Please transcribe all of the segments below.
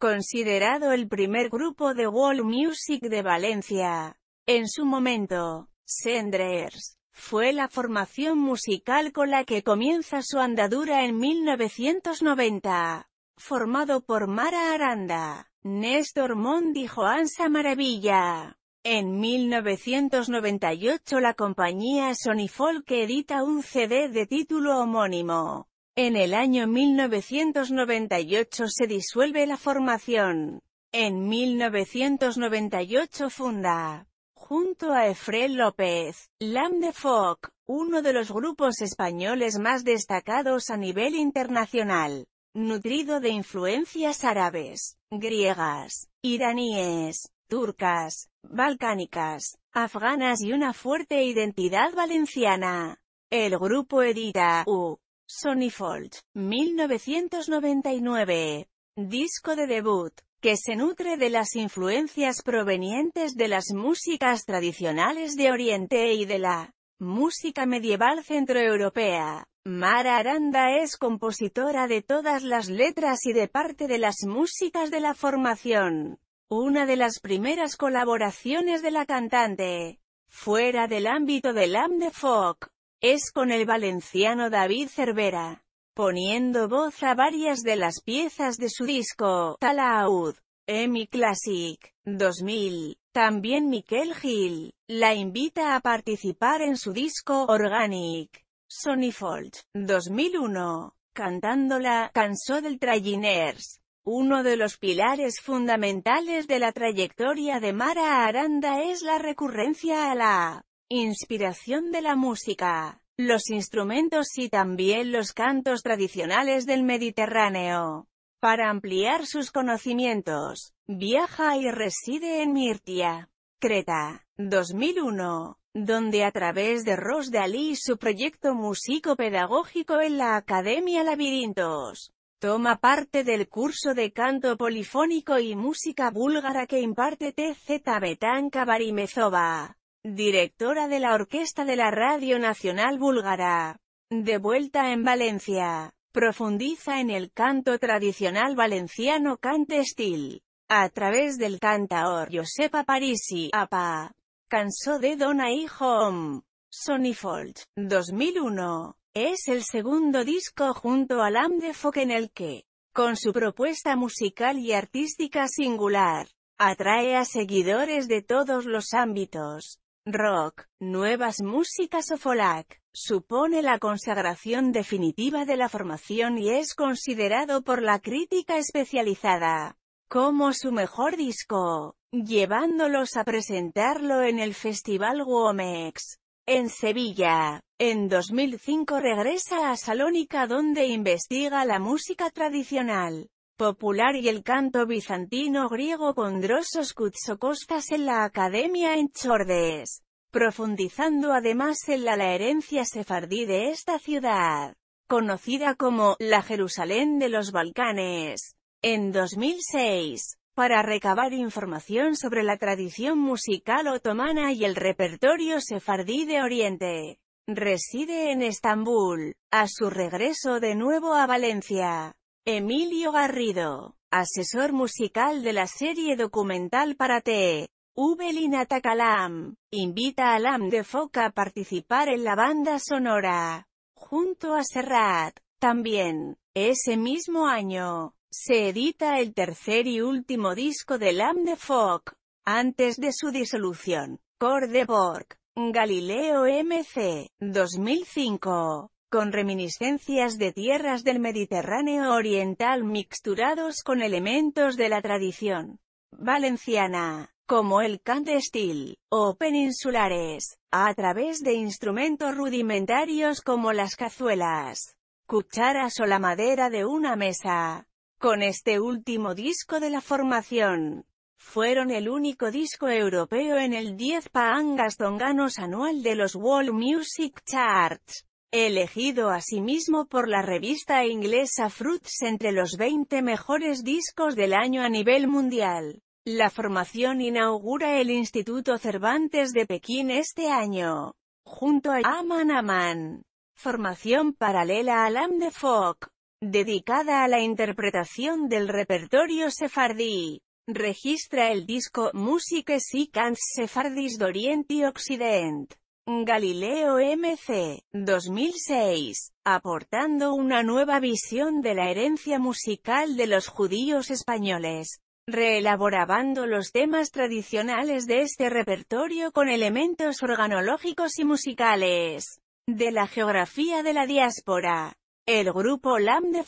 Considerado el primer grupo de wall music de Valencia. En su momento, Senders fue la formación musical con la que comienza su andadura en 1990. Formado por Mara Aranda, Néstor Mondi y Joan Maravilla, En 1998 la compañía Sony Folk edita un CD de título homónimo. En el año 1998 se disuelve la formación. En 1998 funda, junto a Efrén López, Lam de Foc, uno de los grupos españoles más destacados a nivel internacional, nutrido de influencias árabes, griegas, iraníes, turcas, balcánicas, afganas y una fuerte identidad valenciana. El grupo edita U, Sony Fold, 1999. Disco de debut, que se nutre de las influencias provenientes de las músicas tradicionales de Oriente y de la música medieval centroeuropea. Mara Aranda es compositora de todas las letras y de parte de las músicas de la formación. Una de las primeras colaboraciones de la cantante, fuera del ámbito del am de folk, es con el valenciano David Cervera, poniendo voz a varias de las piezas de su disco, Talaud, Emi Classic, 2000. También Miquel Gil, la invita a participar en su disco, Organic, Sonny 2001, cantando la Cansó del Trajiners. Uno de los pilares fundamentales de la trayectoria de Mara Aranda es la recurrencia a la Inspiración de la música, los instrumentos y también los cantos tradicionales del Mediterráneo. Para ampliar sus conocimientos, viaja y reside en Mirtia, Creta, 2001, donde a través de Ros de su proyecto músico-pedagógico en la Academia Labirintos, Toma parte del curso de canto polifónico y música búlgara que imparte TZ Betán Barimezova directora de la Orquesta de la Radio Nacional Búlgara. De vuelta en Valencia, profundiza en el canto tradicional valenciano cante estil A través del cantaor Josepa Parisi, APA. Cansó de Dona y Home. Sonifold, 2001. Es el segundo disco junto a Lam de Foc en el que, con su propuesta musical y artística singular, atrae a seguidores de todos los ámbitos rock, nuevas músicas o folac, Supone la consagración definitiva de la formación y es considerado por la crítica especializada como su mejor disco, llevándolos a presentarlo en el Festival Womex. En Sevilla, en 2005 regresa a Salónica donde investiga la música tradicional popular y el canto bizantino griego con Drosos Kutsokostas en la Academia en Chordes, profundizando además en la, la herencia sefardí de esta ciudad, conocida como la Jerusalén de los Balcanes. En 2006, para recabar información sobre la tradición musical otomana y el repertorio sefardí de Oriente, reside en Estambul, a su regreso de nuevo a Valencia. Emilio Garrido, asesor musical de la serie documental para T. Ubelin Takalam, invita a Lam de Foca a participar en la banda sonora, junto a Serrat. También, ese mismo año, se edita el tercer y último disco de Lam de Foc, antes de su disolución, Cordeborg, Galileo MC, 2005 con reminiscencias de tierras del Mediterráneo oriental mixturados con elementos de la tradición valenciana, como el candestil, o peninsulares, a través de instrumentos rudimentarios como las cazuelas, cucharas o la madera de una mesa. Con este último disco de la formación, fueron el único disco europeo en el 10 paangas tonganos anual de los World Music Charts. Elegido asimismo por la revista inglesa Fruits entre los 20 mejores discos del año a nivel mundial. La formación inaugura el Instituto Cervantes de Pekín este año, junto a Aman Aman, formación paralela a Lam de Foc, dedicada a la interpretación del repertorio sefardí. Registra el disco Musique Sicans Sefardis d'Orient y Occident. Galileo MC, 2006, aportando una nueva visión de la herencia musical de los judíos españoles, reelaborando los temas tradicionales de este repertorio con elementos organológicos y musicales de la geografía de la diáspora. El grupo Lamb de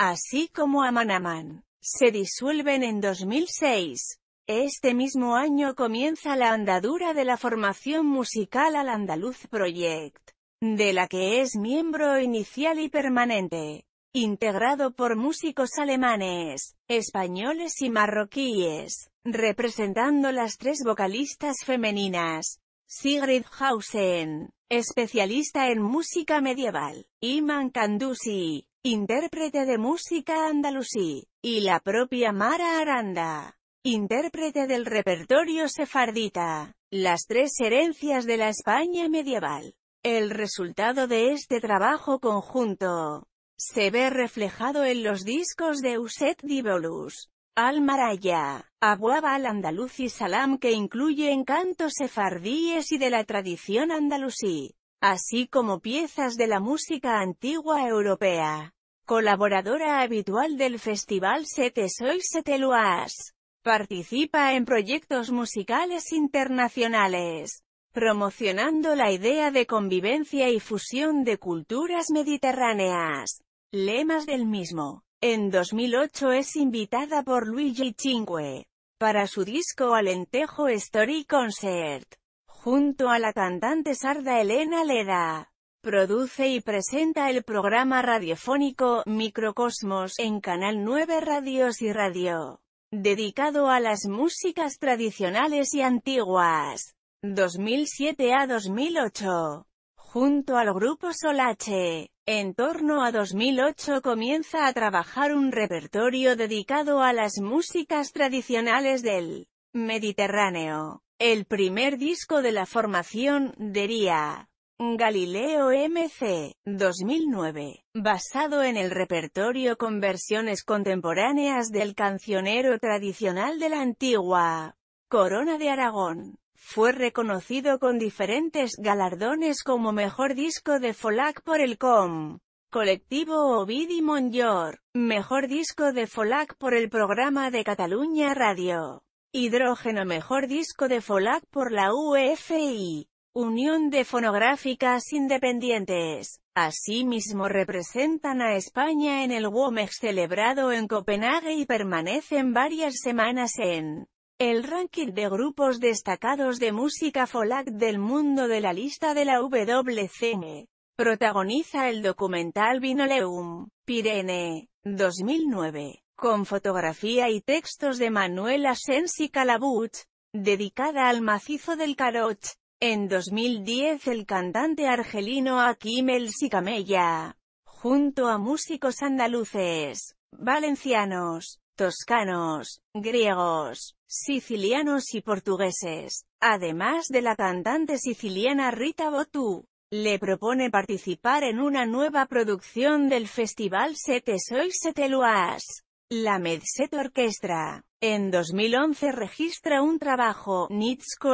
así como Amanaman, se disuelven en 2006. Este mismo año comienza la andadura de la formación musical Al Andaluz Project, de la que es miembro inicial y permanente, integrado por músicos alemanes, españoles y marroquíes, representando las tres vocalistas femeninas, Sigrid Hausen, especialista en música medieval, Iman Kandusi, intérprete de música andalusí, y la propia Mara Aranda intérprete del repertorio sefardita, las tres herencias de la España medieval. El resultado de este trabajo conjunto se ve reflejado en los discos de Uset Dibolus, Al-Maraya, Abuaba al-Andaluz y Salam que incluye cantos sefardíes y de la tradición andalusí, así como piezas de la música antigua europea. Colaboradora habitual del Festival Sete Soy Luas. Participa en proyectos musicales internacionales, promocionando la idea de convivencia y fusión de culturas mediterráneas. Lemas del mismo. En 2008 es invitada por Luigi Cinque para su disco Alentejo Story Concert, junto a la cantante sarda Elena Leda. Produce y presenta el programa radiofónico Microcosmos en Canal 9 Radios y Radio dedicado a las músicas tradicionales y antiguas. 2007 a 2008. Junto al grupo Solache, en torno a 2008 comienza a trabajar un repertorio dedicado a las músicas tradicionales del Mediterráneo. El primer disco de la formación, Dería. Galileo MC, 2009, basado en el repertorio con versiones contemporáneas del cancionero tradicional de la antigua Corona de Aragón. Fue reconocido con diferentes galardones como Mejor Disco de Folac por el COM. Colectivo Ovidi Monjor, Mejor Disco de Folac por el programa de Cataluña Radio. Hidrógeno Mejor Disco de Folac por la UFI. Unión de Fonográficas Independientes. Asimismo representan a España en el WOMEX celebrado en Copenhague y permanecen varias semanas en el ranking de grupos destacados de música folac del mundo de la lista de la WCM. Protagoniza el documental Vinoleum, Pirene, 2009, con fotografía y textos de Manuel Sensi Calabut, dedicada al macizo del Carot. En 2010 el cantante argelino Akim El Sicameya, junto a músicos andaluces, valencianos, toscanos, griegos, sicilianos y portugueses, además de la cantante siciliana Rita Botú, le propone participar en una nueva producción del festival Sete Soy Sete Luas, la Medset Orquestra. En 2011 registra un trabajo,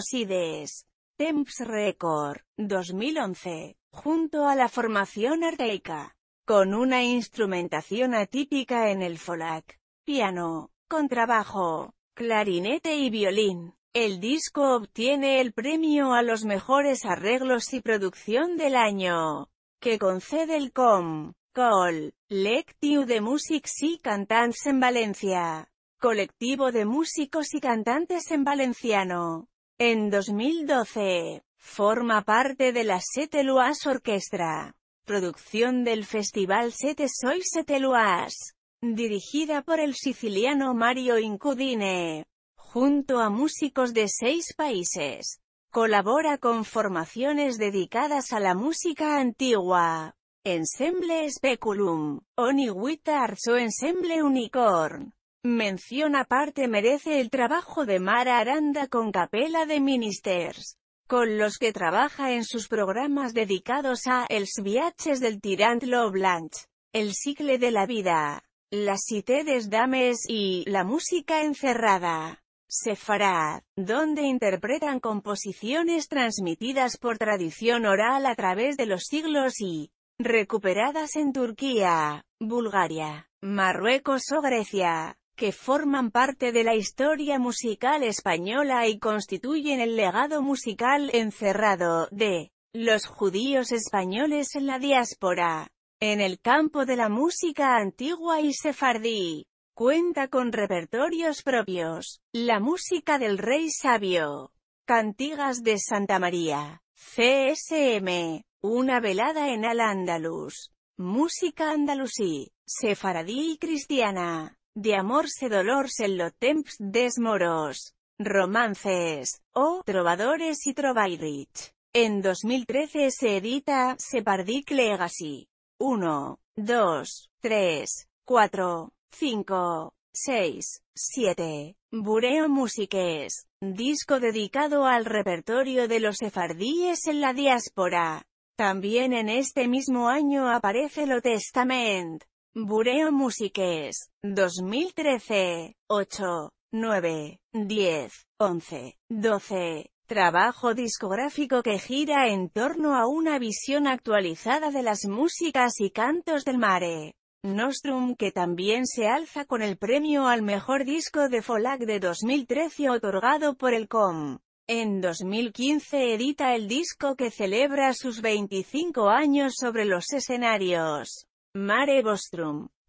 Sides. Temps Record, 2011, junto a la formación arteica, con una instrumentación atípica en el folac, piano, contrabajo, clarinete y violín. El disco obtiene el premio a los mejores arreglos y producción del año, que concede el COM, COL, Lectiu de Músics y Cantants en Valencia, colectivo de músicos y cantantes en valenciano. En 2012, forma parte de la Sete Luas Orquestra, producción del Festival Sete Soy Sete Luas, dirigida por el siciliano Mario Incudine, junto a músicos de seis países. Colabora con formaciones dedicadas a la música antigua. Ensemble Speculum, Oniwita o Ensemble Unicorn, Mención aparte merece el trabajo de Mara Aranda con Capela de Ministers, con los que trabaja en sus programas dedicados a Els Viaches del tirant Lo Blanche, El cicle de la vida, Las des dames y La música encerrada. Sefarad, donde interpretan composiciones transmitidas por tradición oral a través de los siglos y recuperadas en Turquía, Bulgaria, Marruecos o Grecia que forman parte de la historia musical española y constituyen el legado musical encerrado de los judíos españoles en la diáspora. En el campo de la música antigua y sefardí, cuenta con repertorios propios, la música del rey sabio, cantigas de Santa María, CSM, una velada en al-Ándalus, música andalusí, sefardí y cristiana de amor se dolors en lo temps des moros, romances, o trovadores y trovairich. En 2013 se edita Separdic Legacy. 1, 2, 3, 4, 5, 6, 7. Bureo Musiques, disco dedicado al repertorio de los sefardíes en la diáspora. También en este mismo año aparece Lo Testament, Bureo Musiques, 2013, 8, 9, 10, 11, 12. Trabajo discográfico que gira en torno a una visión actualizada de las músicas y cantos del mare. Nostrum que también se alza con el premio al mejor disco de Folac de 2013 otorgado por el COM. En 2015 edita el disco que celebra sus 25 años sobre los escenarios. Mare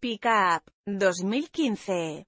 Pickup Pick 2015.